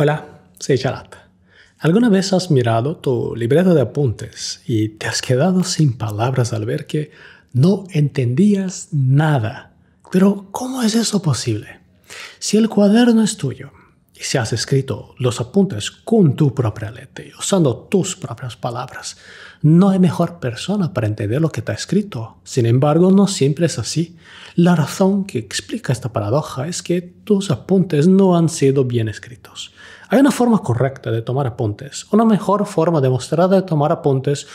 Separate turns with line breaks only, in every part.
Hola, soy Charat. ¿Alguna vez has mirado tu libreta de apuntes y te has quedado sin palabras al ver que no entendías nada? Pero ¿cómo es eso posible? Si el cuaderno es tuyo, y si has escrito los apuntes con tu propia letra, usando tus propias palabras, no hay mejor persona para entender lo que te ha escrito. Sin embargo, no siempre es así. La razón que explica esta paradoja es que tus apuntes no han sido bien escritos. Hay una forma correcta de tomar apuntes, una mejor forma demostrada de tomar apuntes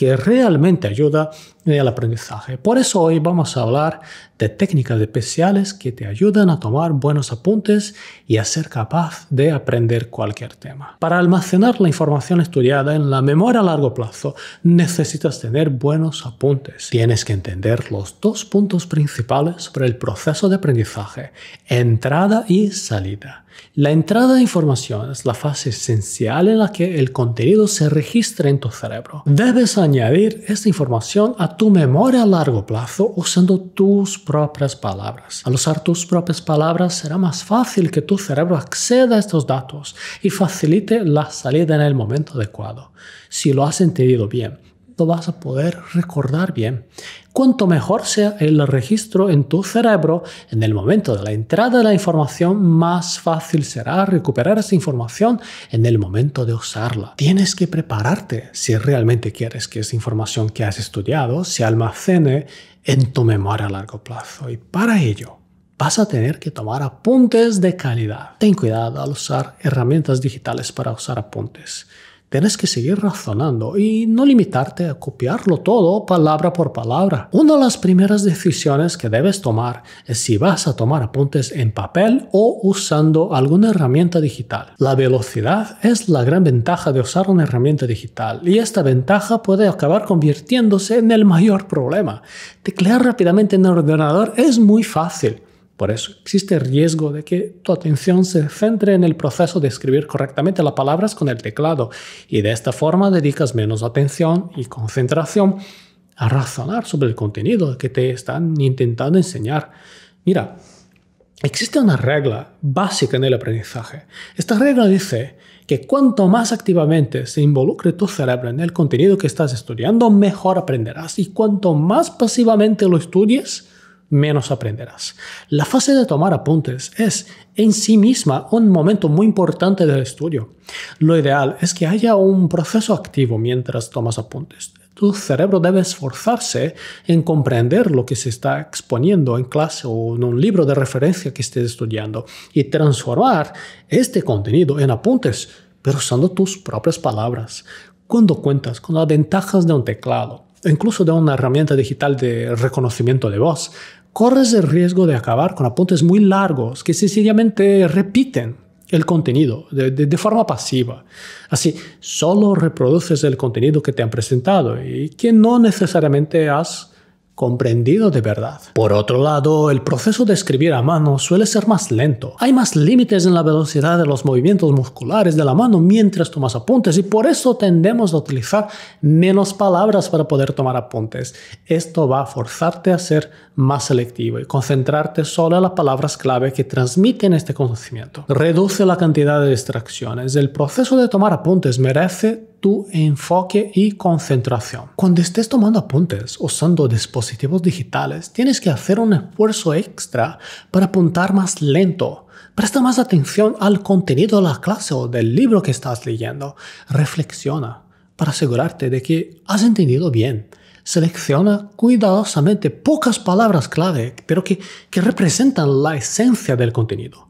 que realmente ayuda al aprendizaje. Por eso hoy vamos a hablar de técnicas especiales que te ayudan a tomar buenos apuntes y a ser capaz de aprender cualquier tema. Para almacenar la información estudiada en la memoria a largo plazo, necesitas tener buenos apuntes. Tienes que entender los dos puntos principales sobre el proceso de aprendizaje, entrada y salida. La entrada de información es la fase esencial en la que el contenido se registra en tu cerebro. Debes añadir esta información a tu memoria a largo plazo usando tus propias palabras. Al usar tus propias palabras será más fácil que tu cerebro acceda a estos datos y facilite la salida en el momento adecuado. Si lo has entendido bien, vas a poder recordar bien. Cuanto mejor sea el registro en tu cerebro en el momento de la entrada de la información, más fácil será recuperar esa información en el momento de usarla. Tienes que prepararte si realmente quieres que esa información que has estudiado se almacene en tu memoria a largo plazo. Y para ello, vas a tener que tomar apuntes de calidad. Ten cuidado al usar herramientas digitales para usar apuntes. Tienes que seguir razonando y no limitarte a copiarlo todo palabra por palabra. Una de las primeras decisiones que debes tomar es si vas a tomar apuntes en papel o usando alguna herramienta digital. La velocidad es la gran ventaja de usar una herramienta digital y esta ventaja puede acabar convirtiéndose en el mayor problema. Teclear rápidamente en el ordenador es muy fácil por eso existe riesgo de que tu atención se centre en el proceso de escribir correctamente las palabras con el teclado y de esta forma dedicas menos atención y concentración a razonar sobre el contenido que te están intentando enseñar. Mira, existe una regla básica en el aprendizaje. Esta regla dice que cuanto más activamente se involucre tu cerebro en el contenido que estás estudiando, mejor aprenderás y cuanto más pasivamente lo estudies, menos aprenderás. La fase de tomar apuntes es en sí misma un momento muy importante del estudio. Lo ideal es que haya un proceso activo mientras tomas apuntes. Tu cerebro debe esforzarse en comprender lo que se está exponiendo en clase o en un libro de referencia que estés estudiando y transformar este contenido en apuntes, pero usando tus propias palabras. Cuando cuentas con las ventajas de un teclado, incluso de una herramienta digital de reconocimiento de voz, corres el riesgo de acabar con apuntes muy largos que sencillamente repiten el contenido de, forma pasiva. Así, solo reproduces el contenido que te han presentado y que no necesariamente has comprendido de verdad. Por otro lado, el proceso de escribir a mano suele ser más lento. Hay más límites en la velocidad de los movimientos musculares de la mano mientras tomas apuntes y por eso tendemos a utilizar menos palabras para poder tomar apuntes. Esto va a forzarte a ser más selectivo y concentrarte solo en las palabras clave que transmiten este conocimiento. Reduce la cantidad de distracciones. El proceso de tomar apuntes merece tu enfoque y concentración. Cuando estés tomando apuntes usando dispositivos digitales, tienes que hacer un esfuerzo extra para apuntar más lento. Presta más atención al contenido de la clase o del libro que estás leyendo. Reflexiona para asegurarte de que has entendido bien. Selecciona cuidadosamente pocas palabras clave, pero que, que representan la esencia del contenido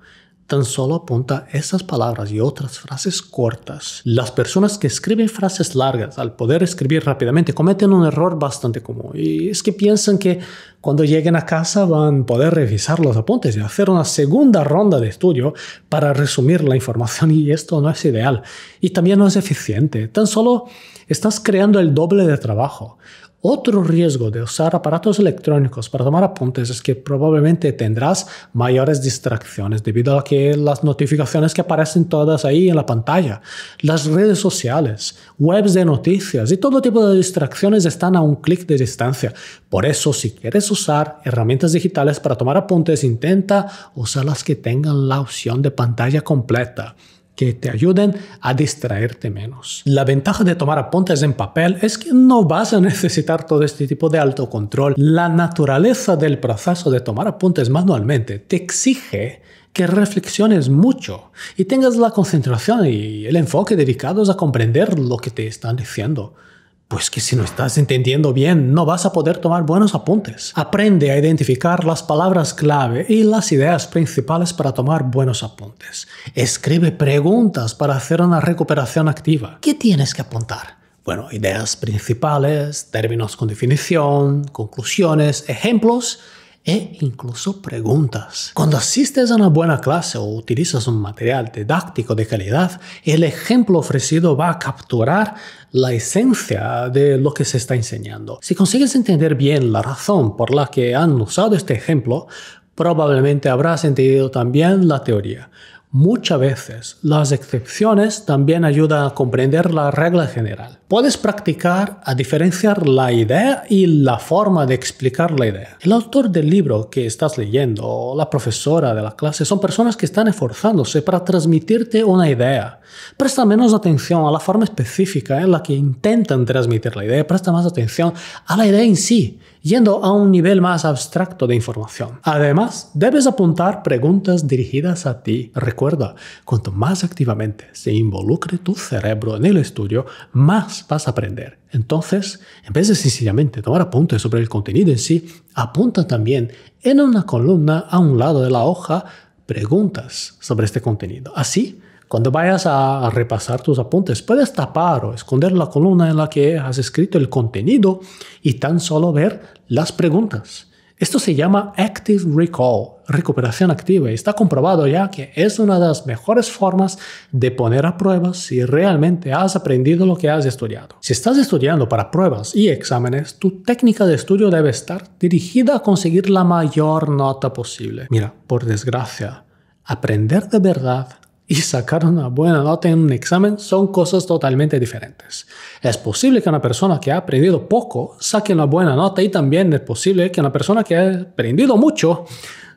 Tan solo apunta esas palabras y otras frases cortas. Las personas que escriben frases largas al poder escribir rápidamente cometen un error bastante común y es que piensan que cuando lleguen a casa van a poder revisar los apuntes y hacer una segunda ronda de estudio para resumir la información y esto no es ideal y también no es eficiente. Tan solo estás creando el doble de trabajo. Otro riesgo de usar aparatos electrónicos para tomar apuntes es que probablemente tendrás mayores distracciones debido a que las notificaciones que aparecen todas ahí en la pantalla, las redes sociales, webs de noticias y todo tipo de distracciones están a un clic de distancia. Por eso, si quieres usar herramientas digitales para tomar apuntes, intenta usar las que tengan la opción de pantalla completa que te ayuden a distraerte menos. La ventaja de tomar apuntes en papel es que no vas a necesitar todo este tipo de autocontrol. La naturaleza del proceso de tomar apuntes manualmente te exige que reflexiones mucho y tengas la concentración y el enfoque dedicados a comprender lo que te están diciendo. Pues que si no estás entendiendo bien, no vas a poder tomar buenos apuntes. Aprende a identificar las palabras clave y las ideas principales para tomar buenos apuntes. Escribe preguntas para hacer una recuperación activa. ¿Qué tienes que apuntar? Bueno, ideas principales, términos con definición, conclusiones, ejemplos e incluso preguntas. Cuando asistes a una buena clase o utilizas un material didáctico de calidad, el ejemplo ofrecido va a capturar la esencia de lo que se está enseñando. Si consigues entender bien la razón por la que han usado este ejemplo, probablemente habrás entendido también la teoría. Muchas veces las excepciones también ayudan a comprender la regla general. Puedes practicar a diferenciar la idea y la forma de explicar la idea. El autor del libro que estás leyendo o la profesora de la clase son personas que están esforzándose para transmitirte una idea. Presta menos atención a la forma específica en la que intentan transmitir la idea, presta más atención a la idea en sí yendo a un nivel más abstracto de información. Además, debes apuntar preguntas dirigidas a ti. Recuerda, cuanto más activamente se involucre tu cerebro en el estudio, más vas a aprender. Entonces, en vez de sencillamente tomar apuntes sobre el contenido en sí, apunta también en una columna a un lado de la hoja preguntas sobre este contenido. Así, cuando vayas a, repasar tus apuntes, puedes tapar o esconder la columna en la que has escrito el contenido y tan solo ver las preguntas. Esto se llama Active Recall, recuperación activa, y está comprobado ya que es una de las mejores formas de poner a prueba si realmente has aprendido lo que has estudiado. Si estás estudiando para pruebas y exámenes, tu técnica de estudio debe estar dirigida a conseguir la mayor nota posible. Mira, por desgracia, aprender de verdad y sacar una buena nota en un examen son cosas totalmente diferentes. Es posible que una persona que ha aprendido poco saque una buena nota y también es posible que una persona que ha aprendido mucho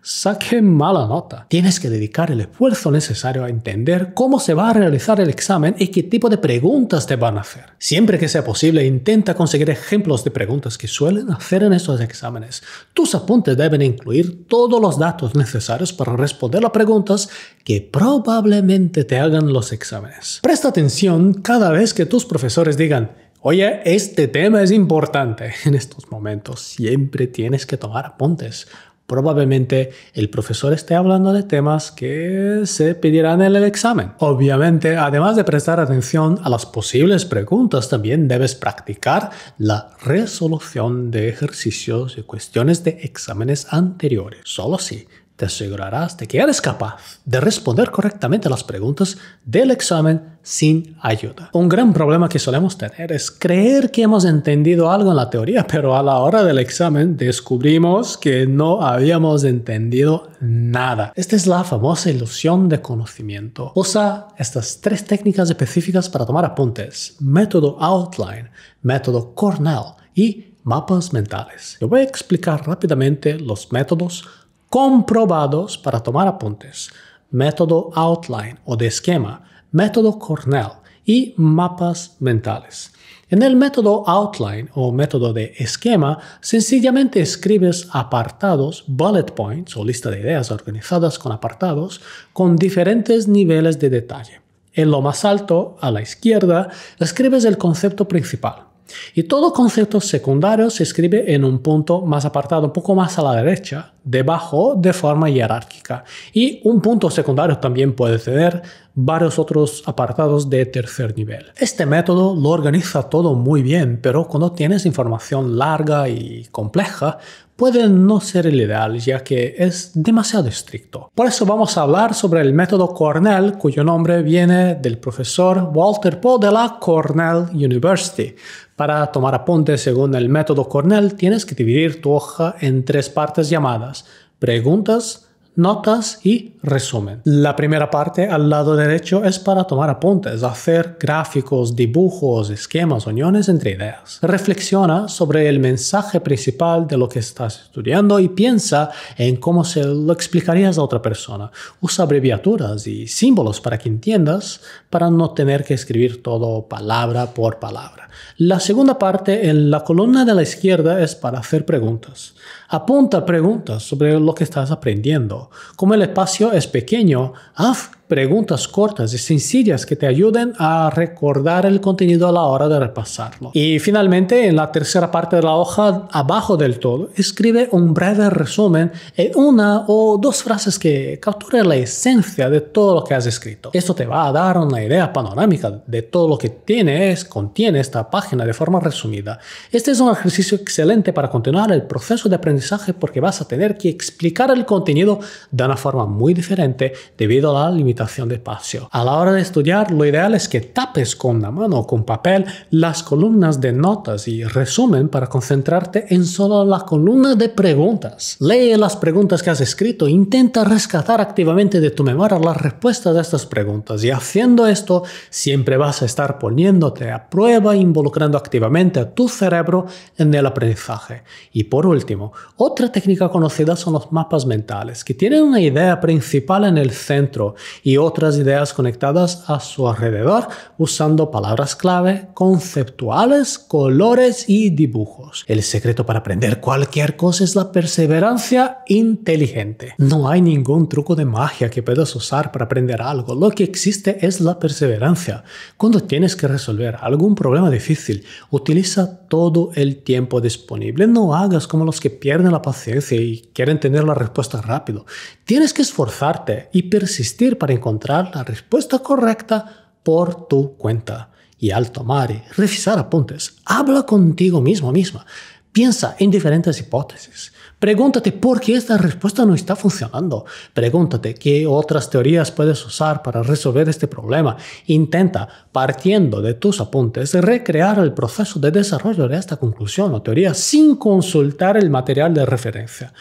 saque mala nota. Tienes que dedicar el esfuerzo necesario a entender cómo se va a realizar el examen y qué tipo de preguntas te van a hacer. Siempre que sea posible, intenta conseguir ejemplos de preguntas que suelen hacer en estos exámenes. Tus apuntes deben incluir todos los datos necesarios para responder a preguntas que probablemente te hagan los exámenes. Presta atención cada vez que tus profesores digan, Oye, este tema es importante. En estos momentos siempre tienes que tomar apuntes probablemente el profesor esté hablando de temas que se pedirán en el examen. Obviamente, además de prestar atención a las posibles preguntas, también debes practicar la resolución de ejercicios y cuestiones de exámenes anteriores. Solo así te asegurarás de que eres capaz de responder correctamente las preguntas del examen sin ayuda. Un gran problema que solemos tener es creer que hemos entendido algo en la teoría, pero a la hora del examen descubrimos que no habíamos entendido nada. Esta es la famosa ilusión de conocimiento. Usa estas tres técnicas específicas para tomar apuntes. Método Outline, método Cornell y mapas mentales. Yo voy a explicar rápidamente los métodos comprobados para tomar apuntes, método outline o de esquema, método Cornell y mapas mentales. En el método outline o método de esquema, sencillamente escribes apartados, bullet points o lista de ideas organizadas con apartados con diferentes niveles de detalle. En lo más alto, a la izquierda, escribes el concepto principal. Y todo concepto secundario se escribe en un punto más apartado, un poco más a la derecha, debajo de forma jerárquica. Y un punto secundario también puede tener varios otros apartados de tercer nivel. Este método lo organiza todo muy bien, pero cuando tienes información larga y compleja, puede no ser el ideal ya que es demasiado estricto. Por eso vamos a hablar sobre el método Cornell, cuyo nombre viene del profesor Walter Poe de la Cornell University. Para tomar apuntes según el método Cornell, tienes que dividir tu hoja en tres partes llamadas preguntas, notas y resumen. La primera parte al lado derecho es para tomar apuntes, hacer gráficos, dibujos, esquemas, uniones entre ideas. Reflexiona sobre el mensaje principal de lo que estás estudiando y piensa en cómo se lo explicarías a otra persona. Usa abreviaturas y símbolos para que entiendas, para no tener que escribir todo palabra por palabra. La segunda parte en la columna de la izquierda es para hacer preguntas. Apunta preguntas sobre lo que estás aprendiendo como el espacio es pequeño, af preguntas cortas y sencillas que te ayuden a recordar el contenido a la hora de repasarlo. Y finalmente, en la tercera parte de la hoja, abajo del todo, escribe un breve resumen en una o dos frases que capturen la esencia de todo lo que has escrito. Esto te va a dar una idea panorámica de todo lo que tienes, contiene esta página de forma resumida. Este es un ejercicio excelente para continuar el proceso de aprendizaje porque vas a tener que explicar el contenido de una forma muy diferente debido a la limitación de espacio. A la hora de estudiar, lo ideal es que tapes con la mano o con papel las columnas de notas y resumen para concentrarte en solo la columna de preguntas. Lee las preguntas que has escrito, intenta rescatar activamente de tu memoria las respuestas de estas preguntas y haciendo esto siempre vas a estar poniéndote a prueba involucrando activamente a tu cerebro en el aprendizaje. Y por último, otra técnica conocida son los mapas mentales, que tienen una idea principal en el centro y otras ideas conectadas a su alrededor usando palabras clave, conceptuales, colores y dibujos. El secreto para aprender cualquier cosa es la perseverancia inteligente. No hay ningún truco de magia que puedas usar para aprender algo. Lo que existe es la perseverancia. Cuando tienes que resolver algún problema difícil, utiliza todo el tiempo disponible. No hagas como los que pierden la paciencia y quieren tener la respuesta rápido. Tienes que esforzarte y persistir para encontrar la respuesta correcta por tu cuenta. Y al tomar y revisar apuntes, habla contigo mismo misma. Piensa en diferentes hipótesis. Pregúntate por qué esta respuesta no está funcionando. Pregúntate qué otras teorías puedes usar para resolver este problema. Intenta, partiendo de tus apuntes, recrear el proceso de desarrollo de esta conclusión o teoría sin consultar el material de referencia.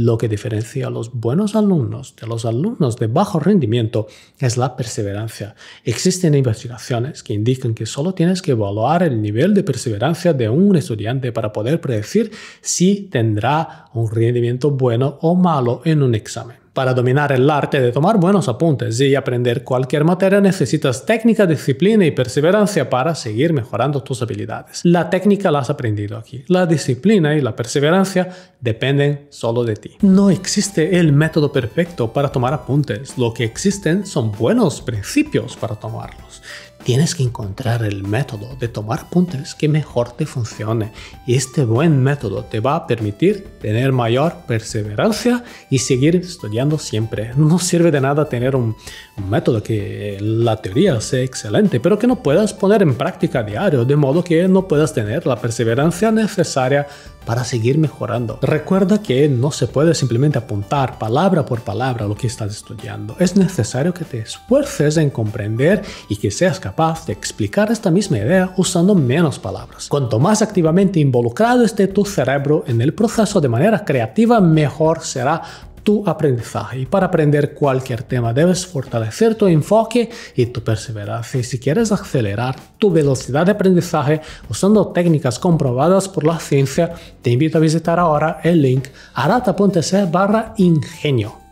Lo que diferencia a los buenos alumnos de los alumnos de bajo rendimiento es la perseverancia. Existen investigaciones que indican que solo tienes que evaluar el nivel de perseverancia de un estudiante para poder predecir si tendrá un rendimiento bueno o malo en un examen. Para dominar el arte de tomar buenos apuntes y aprender cualquier materia necesitas técnica, disciplina y perseverancia para seguir mejorando tus habilidades. La técnica la has aprendido aquí. La disciplina y la perseverancia dependen solo de ti. No existe el método perfecto para tomar apuntes. Lo que existen son buenos principios para tomarlos. Tienes que encontrar el método de tomar puntos que mejor te funcione y este buen método te va a permitir tener mayor perseverancia y seguir estudiando siempre. No sirve de nada tener un, método que la teoría sea excelente, pero que no puedas poner en práctica diario, de modo que no puedas tener la perseverancia necesaria para seguir mejorando. Recuerda que no se puede simplemente apuntar palabra por palabra lo que estás estudiando. Es necesario que te esfuerces en comprender y que seas capaz de explicar esta misma idea usando menos palabras. Cuanto más activamente involucrado esté tu cerebro en el proceso de manera creativa, mejor será tu aprendizaje. Y para aprender cualquier tema debes fortalecer tu enfoque y tu perseverancia. si quieres acelerar tu velocidad de aprendizaje usando técnicas comprobadas por la ciencia, te invito a visitar ahora el link arata.se barra ingenio.